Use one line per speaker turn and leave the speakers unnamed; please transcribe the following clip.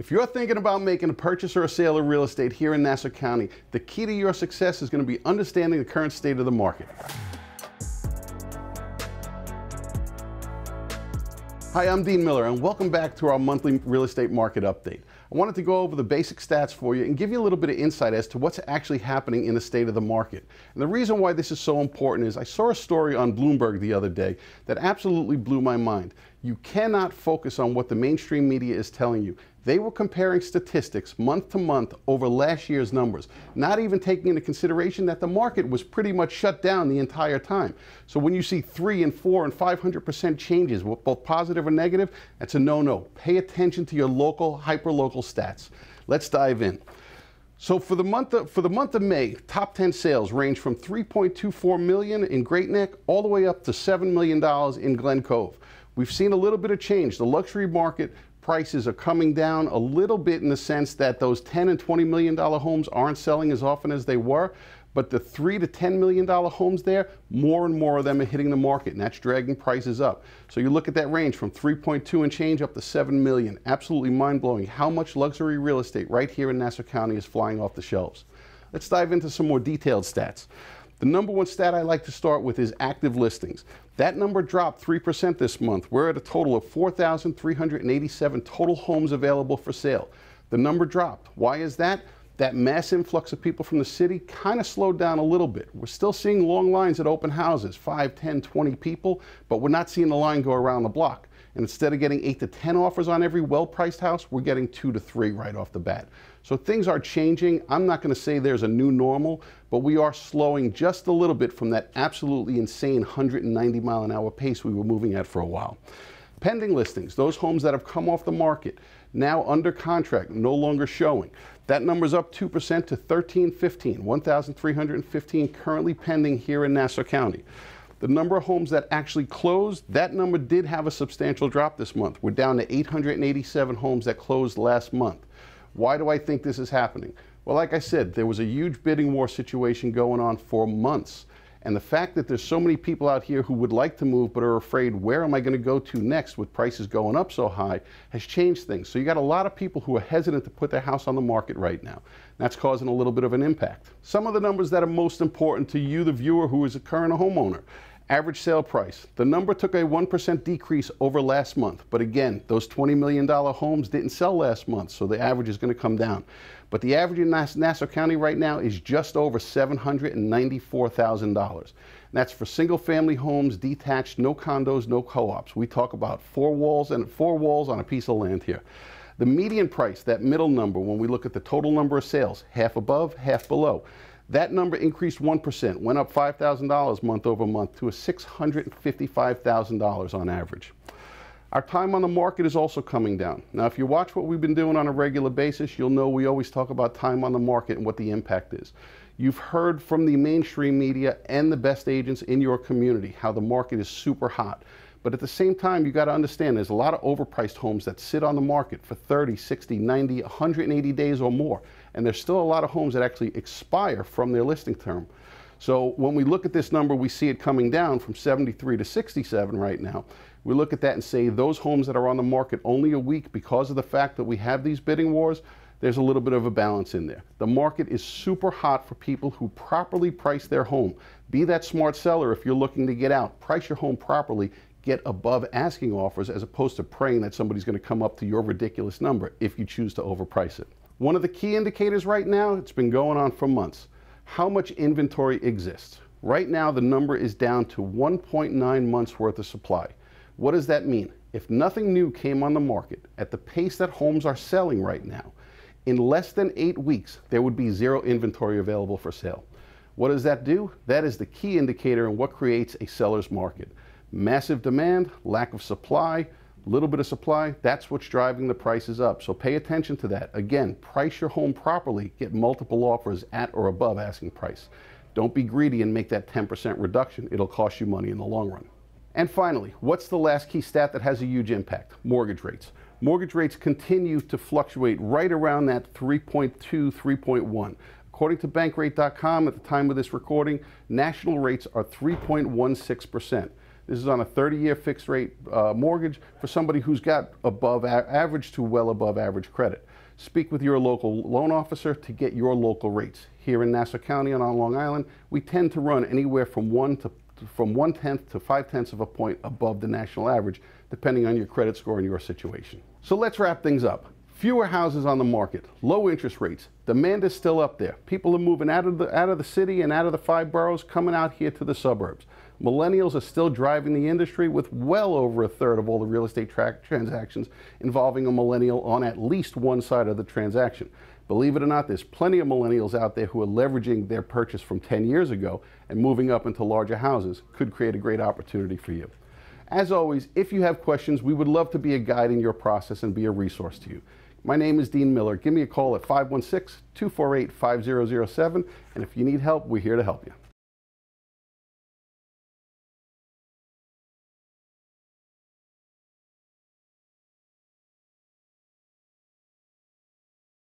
If you're thinking about making a purchase or a sale of real estate here in Nassau County, the key to your success is going to be understanding the current state of the market. Hi, I'm Dean Miller, and welcome back to our monthly real estate market update. I wanted to go over the basic stats for you and give you a little bit of insight as to what's actually happening in the state of the market. And the reason why this is so important is I saw a story on Bloomberg the other day that absolutely blew my mind. You cannot focus on what the mainstream media is telling you. They were comparing statistics month to month over last year's numbers, not even taking into consideration that the market was pretty much shut down the entire time. So when you see three and four and 500% changes, both positive or negative, that's a no no. Pay attention to your local, hyper local stats. Let's dive in. So for the month of, for the month of May, top 10 sales range from 3.24 million in Great Neck all the way up to 7 million dollars in Glen Cove. We've seen a little bit of change. The luxury market prices are coming down a little bit in the sense that those 10 and 20 million dollar homes aren't selling as often as they were but the three to ten million dollar homes there, more and more of them are hitting the market, and that's dragging prices up. So you look at that range from 3.2 and change up to 7 million. Absolutely mind blowing how much luxury real estate right here in Nassau County is flying off the shelves. Let's dive into some more detailed stats. The number one stat I like to start with is active listings. That number dropped 3% this month. We're at a total of 4,387 total homes available for sale. The number dropped. Why is that? That mass influx of people from the city kind of slowed down a little bit. We're still seeing long lines at open houses, 5, 10, 20 people, but we're not seeing the line go around the block. And instead of getting eight to 10 offers on every well priced house, we're getting two to three right off the bat. So things are changing. I'm not going to say there's a new normal, but we are slowing just a little bit from that absolutely insane 190 mile an hour pace we were moving at for a while. Pending listings, those homes that have come off the market, now under contract, no longer showing. That number's up 2% to 1315, 1,315 currently pending here in Nassau County. The number of homes that actually closed, that number did have a substantial drop this month. We're down to 887 homes that closed last month. Why do I think this is happening? Well, like I said, there was a huge bidding war situation going on for months. And the fact that there's so many people out here who would like to move but are afraid, where am I going to go to next with prices going up so high, has changed things. So you got a lot of people who are hesitant to put their house on the market right now. That's causing a little bit of an impact. Some of the numbers that are most important to you, the viewer who is a current homeowner. Average sale price. The number took a 1% decrease over last month. But again, those $20 million homes didn't sell last month, so the average is going to come down. But the average in Nass Nassau County right now is just over $794,000. That's for single family homes, detached, no condos, no co-ops. We talk about four walls and four walls on a piece of land here. The median price, that middle number, when we look at the total number of sales, half above, half below. That number increased 1%, went up $5,000 month over month to a $655,000 on average. Our time on the market is also coming down. Now, if you watch what we've been doing on a regular basis, you'll know we always talk about time on the market and what the impact is. You've heard from the mainstream media and the best agents in your community how the market is super hot. But at the same time, you got to understand there's a lot of overpriced homes that sit on the market for 30, 60, 90, 180 days or more and there's still a lot of homes that actually expire from their listing term. So when we look at this number, we see it coming down from 73 to 67 right now. We look at that and say those homes that are on the market only a week because of the fact that we have these bidding wars, there's a little bit of a balance in there. The market is super hot for people who properly price their home. Be that smart seller if you're looking to get out. Price your home properly. Get above asking offers as opposed to praying that somebody's going to come up to your ridiculous number if you choose to overprice it. One of the key indicators right now, it's been going on for months, how much inventory exists. Right now, the number is down to 1.9 months worth of supply. What does that mean? If nothing new came on the market at the pace that homes are selling right now, in less than eight weeks, there would be zero inventory available for sale. What does that do? That is the key indicator in what creates a seller's market. Massive demand, lack of supply, little bit of supply, that's what's driving the prices up. So pay attention to that. Again, price your home properly. Get multiple offers at or above asking price. Don't be greedy and make that 10% reduction. It'll cost you money in the long run. And finally, what's the last key stat that has a huge impact? Mortgage rates. Mortgage rates continue to fluctuate right around that 3.2, 3.1. According to bankrate.com at the time of this recording, national rates are 3.16%. This is on a 30-year fixed rate uh, mortgage for somebody who's got above average to well above average credit. Speak with your local loan officer to get your local rates. Here in Nassau County and on Long Island, we tend to run anywhere from one to from one tenth to five tenths of a point above the national average, depending on your credit score and your situation. So let's wrap things up. Fewer houses on the market, low interest rates, demand is still up there. People are moving out of the out of the city and out of the five boroughs, coming out here to the suburbs. Millennials are still driving the industry with well over a third of all the real estate transactions involving a millennial on at least one side of the transaction. Believe it or not, there's plenty of millennials out there who are leveraging their purchase from 10 years ago and moving up into larger houses could create a great opportunity for you. As always, if you have questions, we would love to be a guide in your process and be a resource to you. My name is Dean Miller. Give me a call at 516 248 5007. And if you need help, we're here to help you.